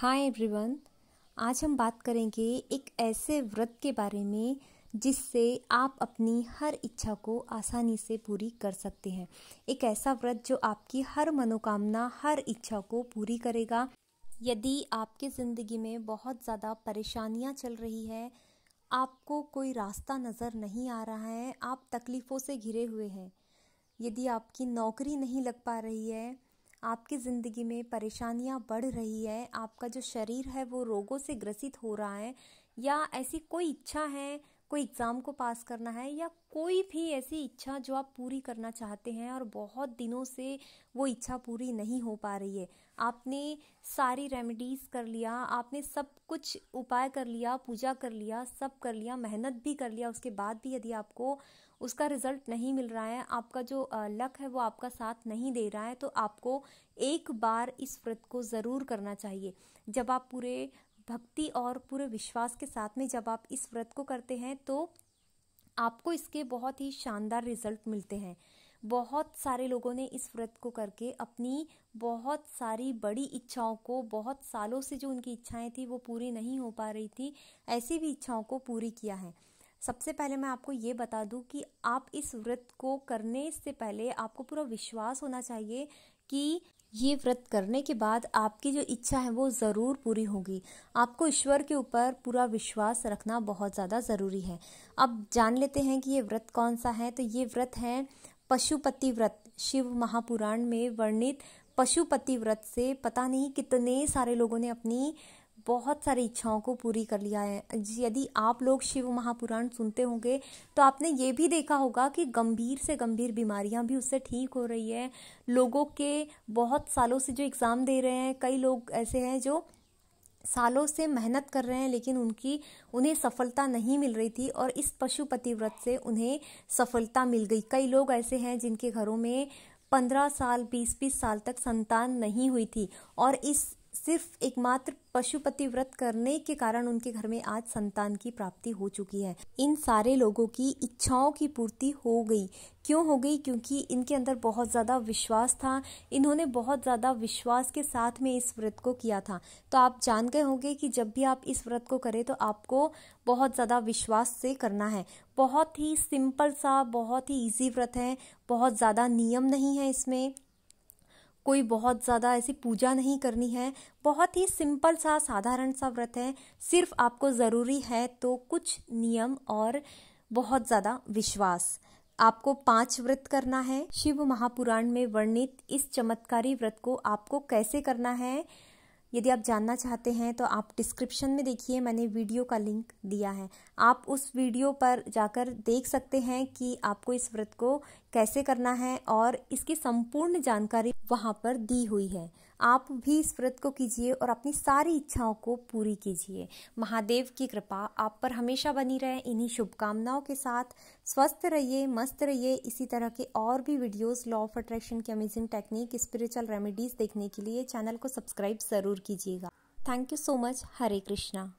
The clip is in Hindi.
हाय एवरीवन आज हम बात करेंगे एक ऐसे व्रत के बारे में जिससे आप अपनी हर इच्छा को आसानी से पूरी कर सकते हैं एक ऐसा व्रत जो आपकी हर मनोकामना हर इच्छा को पूरी करेगा यदि आपके ज़िंदगी में बहुत ज़्यादा परेशानियां चल रही है आपको कोई रास्ता नज़र नहीं आ रहा है आप तकलीफ़ों से घिरे हुए हैं यदि आपकी नौकरी नहीं लग पा रही है आपकी ज़िंदगी में परेशानियाँ बढ़ रही है आपका जो शरीर है वो रोगों से ग्रसित हो रहा है या ऐसी कोई इच्छा है कोई एग्ज़ाम को पास करना है या कोई भी ऐसी इच्छा जो आप पूरी करना चाहते हैं और बहुत दिनों से वो इच्छा पूरी नहीं हो पा रही है आपने सारी रेमेडीज़ कर लिया आपने सब कुछ उपाय कर लिया पूजा कर लिया सब कर लिया मेहनत भी कर लिया उसके बाद भी यदि आपको उसका रिजल्ट नहीं मिल रहा है आपका जो लक है वो आपका साथ नहीं दे रहा है तो आपको एक बार इस व्रत को ज़रूर करना चाहिए जब आप पूरे भक्ति और पूरे विश्वास के साथ में जब आप इस व्रत को करते हैं तो आपको इसके बहुत ही शानदार रिजल्ट मिलते हैं बहुत सारे लोगों ने इस व्रत को करके अपनी बहुत सारी बड़ी इच्छाओं को बहुत सालों से जो उनकी इच्छाएं थी वो पूरी नहीं हो पा रही थी ऐसी भी इच्छाओं को पूरी किया है सबसे पहले मैं आपको ये बता दूं कि आप इस व्रत को करने से पहले आपको पूरा विश्वास होना चाहिए कि ये व्रत करने के बाद आपकी जो इच्छा है वो ज़रूर पूरी होगी आपको ईश्वर के ऊपर पूरा विश्वास रखना बहुत ज़्यादा ज़रूरी है अब जान लेते हैं कि ये व्रत कौन सा है तो ये व्रत है पशुपति व्रत शिव महापुराण में वर्णित पशुपति व्रत से पता नहीं कितने सारे लोगों ने अपनी बहुत सारी इच्छाओं को पूरी कर लिया है यदि आप लोग शिव महापुराण सुनते होंगे तो आपने ये भी देखा होगा कि गंभीर से गंभीर बीमारियां भी उससे ठीक हो रही है लोगों के बहुत सालों से जो एग्ज़ाम दे रहे हैं कई लोग ऐसे हैं जो सालों से मेहनत कर रहे हैं लेकिन उनकी उन्हें सफलता नहीं मिल रही थी और इस पशुपति व्रत से उन्हें सफलता मिल गई कई लोग ऐसे हैं जिनके घरों में पंद्रह साल बीस बीस साल तक संतान नहीं हुई थी और इस सिर्फ एकमात्र पशुपति व्रत करने के कारण उनके घर में आज संतान की प्राप्ति हो चुकी है इन सारे लोगों की इच्छाओं की पूर्ति हो गई क्यों हो गई क्योंकि इनके अंदर बहुत ज़्यादा विश्वास था इन्होंने बहुत ज़्यादा विश्वास के साथ में इस व्रत को किया था तो आप जान गए होंगे कि जब भी आप इस व्रत को करें तो आपको बहुत ज़्यादा विश्वास से करना है बहुत ही सिंपल सा बहुत ही इजी व्रत है बहुत ज़्यादा नियम नहीं है इसमें कोई बहुत ज़्यादा ऐसी पूजा नहीं करनी है बहुत ही सिंपल सा साधारण सा व्रत है सिर्फ आपको ज़रूरी है तो कुछ नियम और बहुत ज़्यादा विश्वास आपको पांच व्रत करना है शिव महापुराण में वर्णित इस चमत्कारी व्रत को आपको कैसे करना है यदि आप जानना चाहते हैं तो आप डिस्क्रिप्शन में देखिए मैंने वीडियो का लिंक दिया है आप उस वीडियो पर जाकर देख सकते हैं कि आपको इस व्रत को कैसे करना है और इसकी संपूर्ण जानकारी वहाँ पर दी हुई है आप भी इस व्रत को कीजिए और अपनी सारी इच्छाओं को पूरी कीजिए महादेव की कृपा आप पर हमेशा बनी रहे इन्हीं शुभकामनाओं के साथ स्वस्थ रहिए मस्त रहिए इसी तरह के और भी वीडियोस लॉ ऑफ अट्रैक्शन की अमेजिंग टेक्निक स्पिरिचुअल रेमेडीज़ देखने के लिए चैनल को सब्सक्राइब ज़रूर कीजिएगा thank you so much Hare Krishna